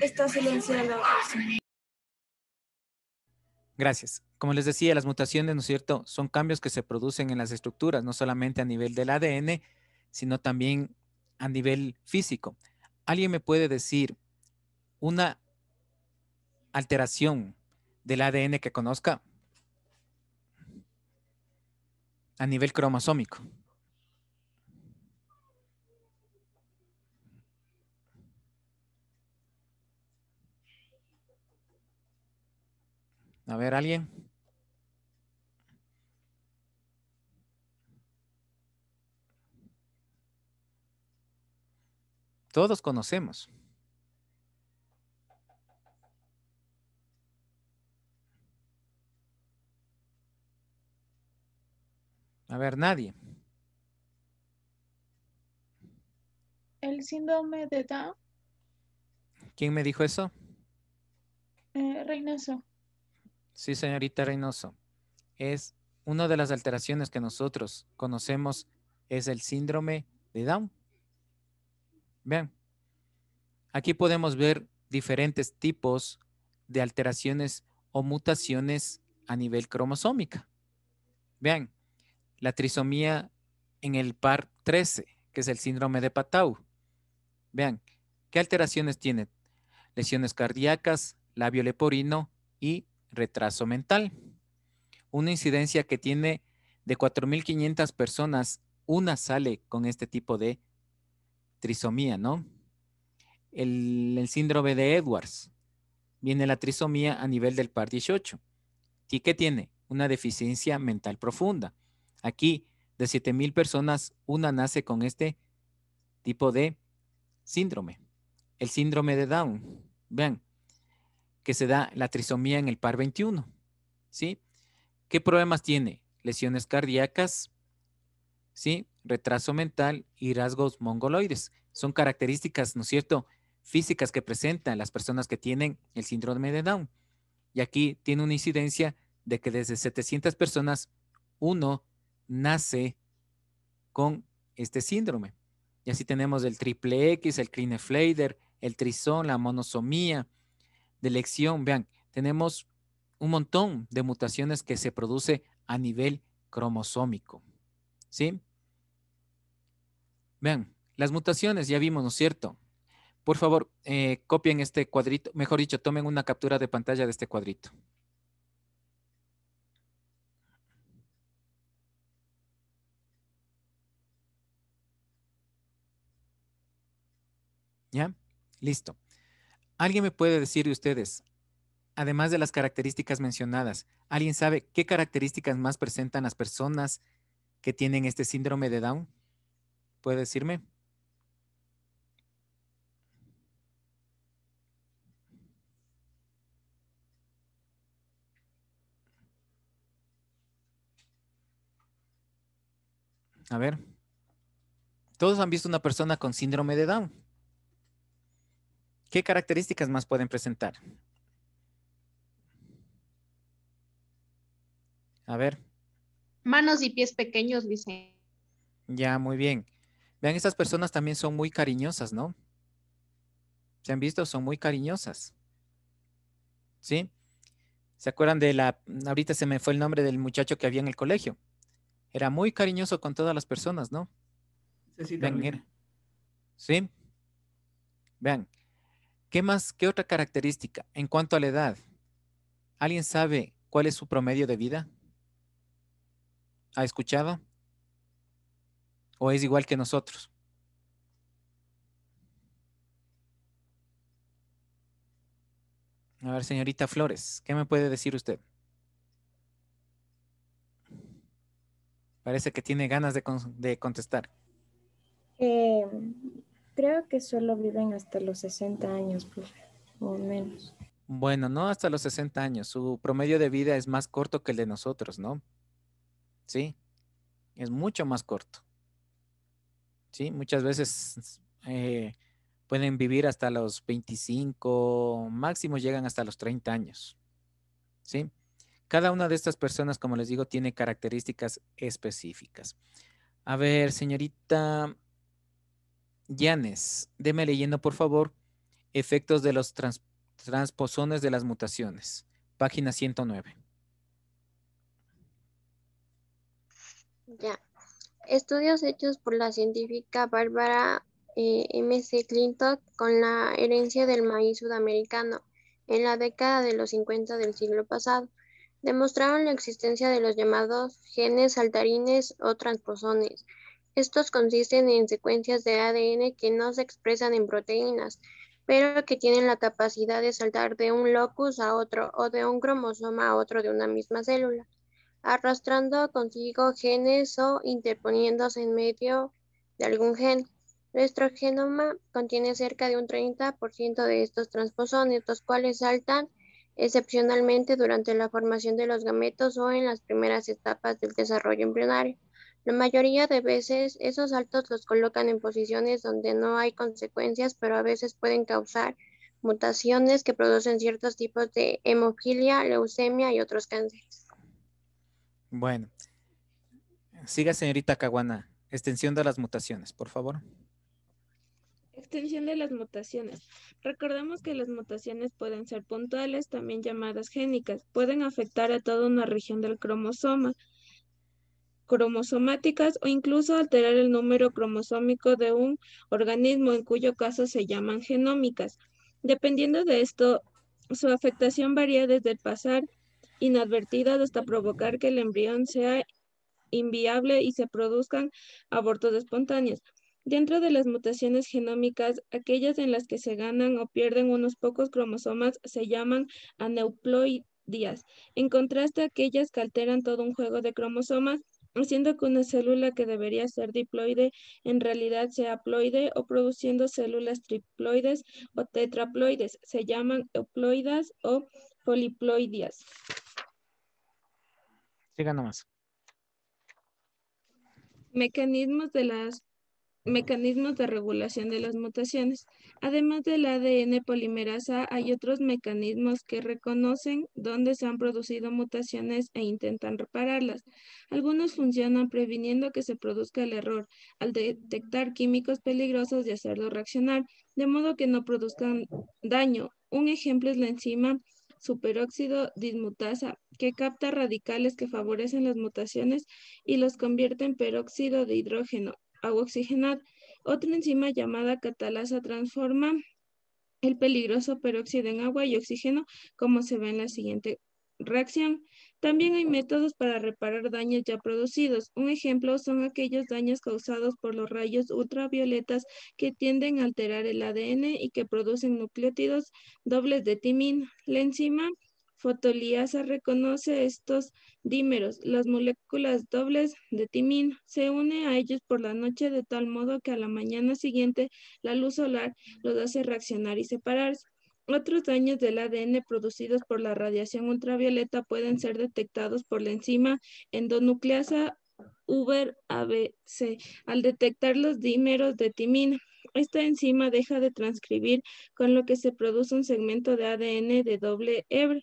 Está Gracias. Como les decía, las mutaciones, ¿no es cierto?, son cambios que se producen en las estructuras, no solamente a nivel del ADN, sino también a nivel físico. ¿Alguien me puede decir una alteración del ADN que conozca a nivel cromosómico? A ver, ¿alguien? Todos conocemos. A ver, nadie. El síndrome de Down. ¿Quién me dijo eso? Eh, Reynoso. Sí, señorita Reynoso. Es una de las alteraciones que nosotros conocemos es el síndrome de Down. Vean, aquí podemos ver diferentes tipos de alteraciones o mutaciones a nivel cromosómica. Vean, la trisomía en el par 13, que es el síndrome de Patau. Vean, ¿qué alteraciones tiene? Lesiones cardíacas, labio leporino y retraso mental. Una incidencia que tiene de 4.500 personas, una sale con este tipo de trisomía, ¿no? El, síndrome de Edwards. Viene la trisomía a nivel del par 18. ¿Y qué tiene? Una deficiencia mental profunda. Aquí, de 7.000 personas, una nace con este tipo de síndrome. El síndrome de Down. Vean, que se da la trisomía en el par 21. ¿Sí? ¿Qué problemas tiene? Lesiones cardíacas, ¿sí? Retraso mental y rasgos mongoloides. Son características, ¿no es cierto?, físicas que presentan las personas que tienen el síndrome de Down. Y aquí tiene una incidencia de que desde 700 personas, uno nace con este síndrome. Y así tenemos el triple X, el Klinefelter, el trisón, la monosomía, de lección, vean, tenemos un montón de mutaciones que se produce a nivel cromosómico. ¿Sí? Vean, las mutaciones ya vimos, ¿no es cierto? Por favor, eh, copien este cuadrito, mejor dicho, tomen una captura de pantalla de este cuadrito. ¿Ya? Listo. ¿Alguien me puede decir de ustedes, además de las características mencionadas, ¿alguien sabe qué características más presentan las personas que tienen este síndrome de Down? ¿Puede decirme? A ver, todos han visto una persona con síndrome de Down. ¿Qué características más pueden presentar? A ver. Manos y pies pequeños, dice. Ya, muy bien. Vean, estas personas también son muy cariñosas, ¿no? ¿Se han visto? Son muy cariñosas. ¿Sí? ¿Se acuerdan de la... Ahorita se me fue el nombre del muchacho que había en el colegio. Era muy cariñoso con todas las personas, ¿no? Sí, sí, Vean, ¿Sí? Vean, ¿Qué más, qué otra característica en cuanto a la edad? ¿Alguien sabe cuál es su promedio de vida? ¿Ha escuchado? ¿O es igual que nosotros? A ver, señorita Flores, ¿qué me puede decir usted? Parece que tiene ganas de, contestar. Eh, creo que solo viven hasta los 60 años, profe, o menos. Bueno, no hasta los 60 años. Su promedio de vida es más corto que el de nosotros, ¿no? Sí, es mucho más corto. Sí, muchas veces eh, pueden vivir hasta los 25, máximo llegan hasta los 30 años. ¿Sí? Cada una de estas personas, como les digo, tiene características específicas. A ver, señorita Yanes, deme leyendo por favor efectos de los transposones de las mutaciones, página 109. Ya. Estudios hechos por la científica Bárbara eh, M. C. Clinton con la herencia del maíz sudamericano en la década de los 50 del siglo pasado demostraron la existencia de los llamados genes saltarines o transposones, estos consisten en secuencias de ADN que no se expresan en proteínas, pero que tienen la capacidad de saltar de un locus a otro o de un cromosoma a otro de una misma célula, arrastrando consigo genes o interponiéndose en medio de algún gen. Nuestro genoma contiene cerca de un 30% de estos transposones, los cuales saltan excepcionalmente durante la formación de los gametos o en las primeras etapas del desarrollo embrionario. La mayoría de veces esos saltos los colocan en posiciones donde no hay consecuencias, pero a veces pueden causar mutaciones que producen ciertos tipos de hemofilia, leucemia y otros cánceres. Bueno, siga señorita Caguana. Extensión de las mutaciones, por favor. Extensión de las mutaciones. Recordemos que las mutaciones pueden ser puntuales, también llamadas génicas. Pueden afectar a toda una región del cromosoma cromosomáticas o incluso alterar el número cromosómico de un organismo, en cuyo caso se llaman genómicas. Dependiendo de esto, su afectación varía desde el pasar inadvertida hasta provocar que el embrión sea inviable y se produzcan abortos espontáneos. Dentro de las mutaciones genómicas, aquellas en las que se ganan o pierden unos pocos cromosomas se llaman aneuploidías. En contraste, aquellas que alteran todo un juego de cromosomas haciendo que una célula que debería ser diploide en realidad sea haploide o produciendo células triploides o tetraploides. Se llaman euploidas o poliploidias. Siga nomás. Mecanismos de las mecanismos de regulación de las mutaciones. Además del ADN polimerasa, hay otros mecanismos que reconocen dónde se han producido mutaciones e intentan repararlas. Algunos funcionan previniendo que se produzca el error al detectar químicos peligrosos y hacerlo reaccionar, de modo que no produzcan daño. Un ejemplo es la enzima superóxido dismutasa, que capta radicales que favorecen las mutaciones y los convierte en peróxido de hidrógeno, agua oxigenada. Otra enzima llamada catalasa transforma el peligroso peróxido en agua y oxígeno, como se ve en la siguiente reacción. También hay métodos para reparar daños ya producidos. Un ejemplo son aquellos daños causados por los rayos ultravioletas que tienden a alterar el ADN y que producen nucleótidos dobles de timina. La enzima Fotoliasa reconoce estos dímeros, las moléculas dobles de timina. Se une a ellos por la noche de tal modo que a la mañana siguiente la luz solar los hace reaccionar y separarse. Otros daños del ADN producidos por la radiación ultravioleta pueden ser detectados por la enzima endonucleasa Uber ABC al detectar los dímeros de timina. Esta enzima deja de transcribir, con lo que se produce un segmento de ADN de doble hebra.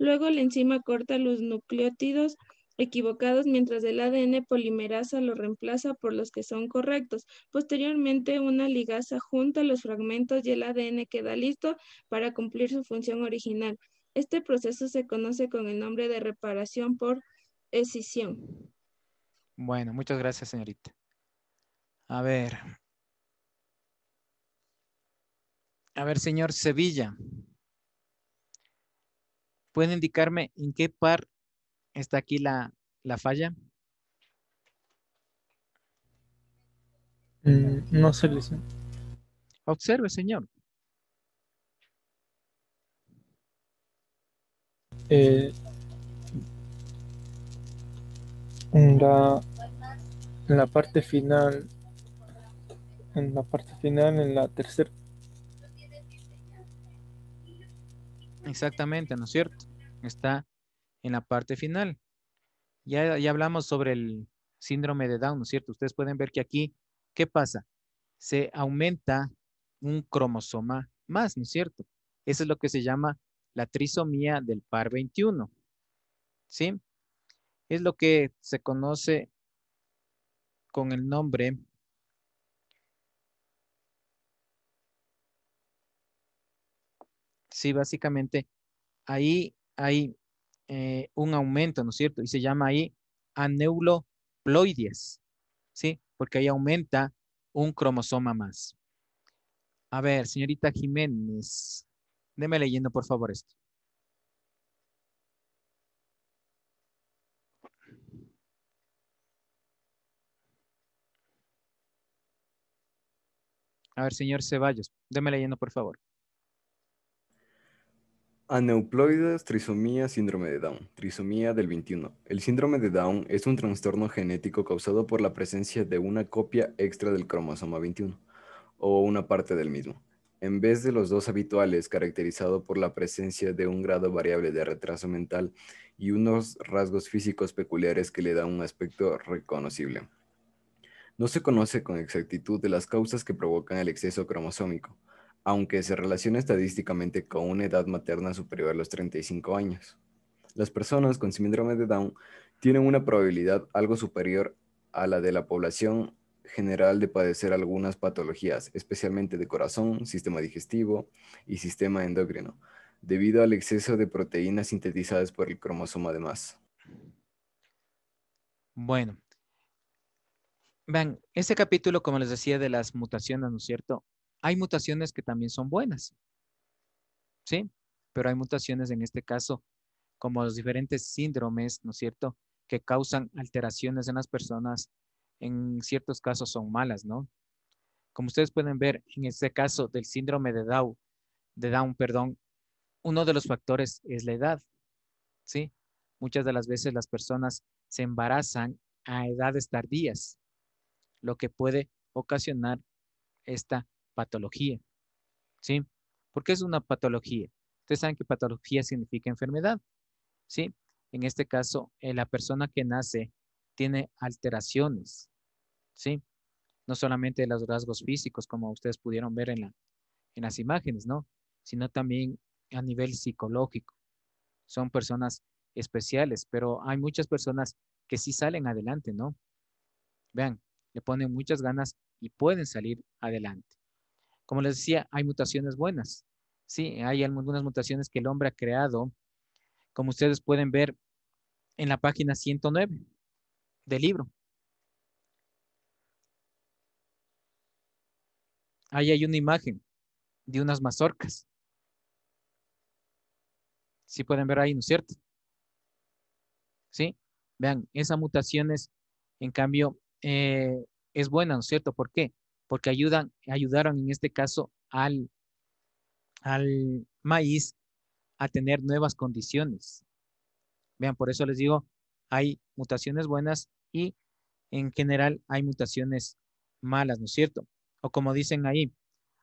Luego la enzima corta los nucleótidos equivocados mientras el ADN polimerasa lo reemplaza por los que son correctos. Posteriormente, una ligasa junta los fragmentos y el ADN queda listo para cumplir su función original. Este proceso se conoce con el nombre de reparación por escisión. Bueno, muchas gracias, señorita. A ver. A ver, señor Sevilla. ¿Pueden indicarme en qué par está aquí la, la falla? Mm, no sé, señor. Observe, señor. Eh, en, en la parte final, en la parte final, en la tercera Exactamente, ¿no es cierto? Está en la parte final. Ya, hablamos sobre el síndrome de Down, ¿no es cierto? Ustedes pueden ver que aquí, ¿qué pasa? Se aumenta un cromosoma más, ¿no es cierto? Eso es lo que se llama la trisomía del par 21. ¿Sí? Es lo que se conoce con el nombre Sí, básicamente ahí hay eh, un aumento, ¿no es cierto? Y se llama ahí aneuloploides, ¿sí? Porque ahí aumenta un cromosoma más. A ver, señorita Jiménez, deme leyendo por favor esto. A ver, señor Ceballos, deme leyendo por favor. Aneuploides, trisomía, síndrome de Down. Trisomía del 21. El síndrome de Down es un trastorno genético causado por la presencia de una copia extra del cromosoma 21 o una parte del mismo, en vez de los dos habituales caracterizado por la presencia de un grado variable de retraso mental y unos rasgos físicos peculiares que le dan un aspecto reconocible. No se conoce con exactitud de las causas que provocan el exceso cromosómico, aunque se relaciona estadísticamente con una edad materna superior a los 35 años. Las personas con síndrome de Down tienen una probabilidad algo superior a la de la población general de padecer algunas patologías, especialmente de corazón, sistema digestivo y sistema endocrino, debido al exceso de proteínas sintetizadas por el cromosoma de más. Bueno, ven este capítulo, como les decía, de las mutaciones, ¿no es cierto? Hay mutaciones que también son buenas, ¿sí? Pero hay mutaciones en este caso, como los diferentes síndromes, ¿no es cierto?, que causan alteraciones en las personas, en ciertos casos son malas, ¿no? Como ustedes pueden ver, en este caso del síndrome de Down, de Down, perdón, uno de los factores es la edad, ¿sí? Muchas de las veces las personas se embarazan a edades tardías, lo que puede ocasionar esta patología, ¿sí? Porque es una patología. Ustedes saben que patología significa enfermedad, ¿sí? En este caso, eh, la persona que nace tiene alteraciones, ¿sí? No solamente de los rasgos físicos, como ustedes pudieron ver en, la, en las imágenes, ¿no? Sino también a nivel psicológico. Son personas especiales, pero hay muchas personas que sí salen adelante, ¿no? Vean, le ponen muchas ganas y pueden salir adelante. Como les decía, hay mutaciones buenas. Sí, hay algunas mutaciones que el hombre ha creado, como ustedes pueden ver en la página 109 del libro. Ahí hay una imagen de unas mazorcas. Sí pueden ver ahí, ¿no es cierto? Sí, vean, esas mutaciones, en cambio, eh, es buena, ¿no es cierto? ¿Por qué? porque ayudan, ayudaron en este caso al, al maíz a tener nuevas condiciones. Vean, por eso les digo, hay mutaciones buenas y en general hay mutaciones malas, ¿no es cierto? O como dicen ahí,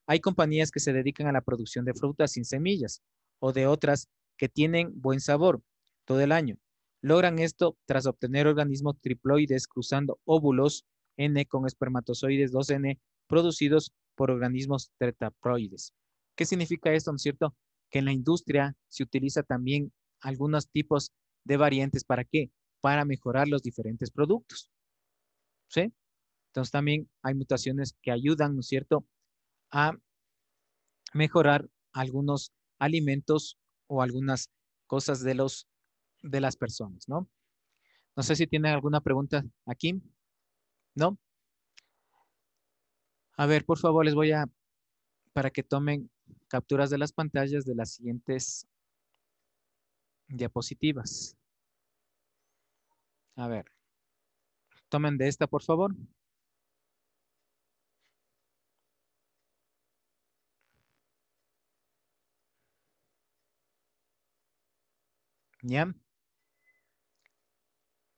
hay compañías que se dedican a la producción de frutas sin semillas o de otras que tienen buen sabor todo el año. Logran esto tras obtener organismos triploides cruzando óvulos N con espermatozoides 2N producidos por organismos tetraproides. ¿Qué significa esto, no es cierto? Que en la industria se utiliza también algunos tipos de variantes. ¿Para qué? Para mejorar los diferentes productos. ¿Sí? Entonces también hay mutaciones que ayudan, ¿no es cierto?, a mejorar algunos alimentos o algunas cosas de, los, de las personas, ¿no? No sé si tienen alguna pregunta aquí. ¿No? A ver, por favor, les voy a, para que tomen capturas de las pantallas de las siguientes diapositivas. A ver, tomen de esta, por favor. ¿Ya?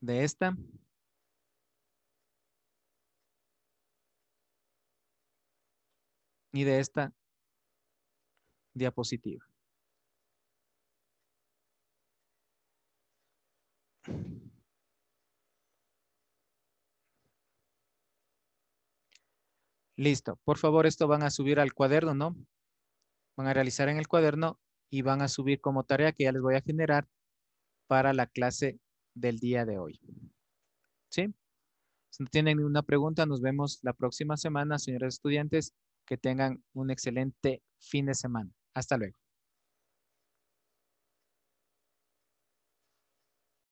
De esta. ni de esta diapositiva. Listo. Por favor, esto van a subir al cuaderno, ¿no? Van a realizar en el cuaderno y van a subir como tarea que ya les voy a generar para la clase del día de hoy. ¿Sí? Si no tienen ninguna pregunta, nos vemos la próxima semana, señores estudiantes. Que tengan un excelente fin de semana. Hasta luego.